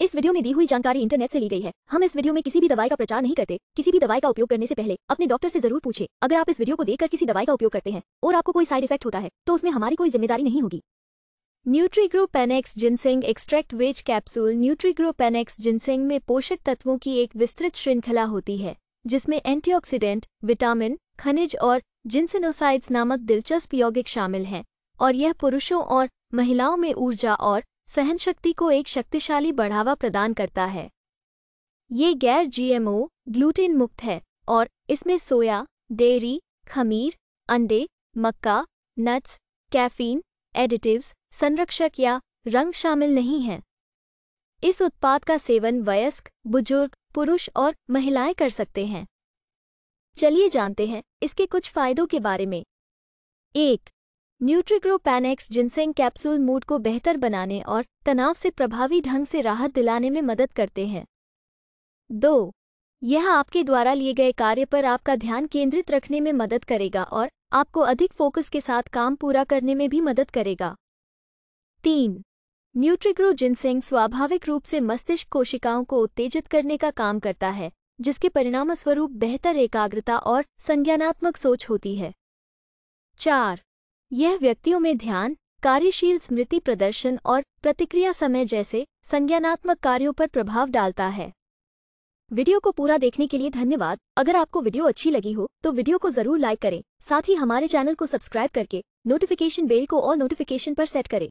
इस वीडियो में दी हुई जानकारी इंटरनेट से ली गई है हम इस वीडियो में किसी भी दवाई का प्रचार नहीं करते किसी भी दवाई का उपयोग करने से पहले अपने डॉक्टर से जरूर पूछे अगर आप इस वीडियो को देखकर किसी दवाई का उपयोग करते हैं और आपको कोई साइड इफेक्ट होता है तो उसमें हमारी कोई जिम्मेदारी नहीं होगी Nutrigrow Panax ginseng extract veg capsule Nutrigrow Panax ginseng में पोषक तत्वों की एक विस्तृत श्रृंखला होती है जिसमें एंटीऑक्सीडेंट, विटामिन खनिज और जिनसेनोसाइड्स नामक दिलचस्प यौगिक शामिल हैं और यह पुरुषों और महिलाओं में ऊर्जा और सहन शक्ति को एक शक्तिशाली बढ़ावा प्रदान करता है ये गैर जीएमओ ग्लूटेन मुक्त है और इसमें सोया डेयरी खमीर अंडे मक्का नट्स कैफीन एडिटिव्स संरक्षक या रंग शामिल नहीं हैं इस उत्पाद का सेवन वयस्क बुजुर्ग पुरुष और महिलाएं कर सकते हैं चलिए जानते हैं इसके कुछ फायदों के बारे में एक Nutrigrow Panax ginseng capsule mood को बेहतर बनाने और तनाव से प्रभावी ढंग से राहत दिलाने में मदद करते हैं दो यह आपके द्वारा लिए गए कार्य पर आपका ध्यान केंद्रित रखने में मदद करेगा और आपको अधिक फोकस के साथ काम पूरा करने में भी मदद करेगा तीन न्यूट्रिग्रो जिनसेंग स्वाभाविक रूप से मस्तिष्क कोशिकाओं को उत्तेजित करने का काम करता है जिसके परिणामस्वरूप बेहतर एकाग्रता और संज्ञानात्मक सोच होती है चार यह व्यक्तियों में ध्यान कार्यशील स्मृति प्रदर्शन और प्रतिक्रिया समय जैसे संज्ञानात्मक कार्यों पर प्रभाव डालता है वीडियो को पूरा देखने के लिए धन्यवाद अगर आपको वीडियो अच्छी लगी हो तो वीडियो को जरूर लाइक करें साथ ही हमारे चैनल को सब्सक्राइब करके नोटिफिकेशन बेल को ऑल नोटिफिकेशन पर सेट करें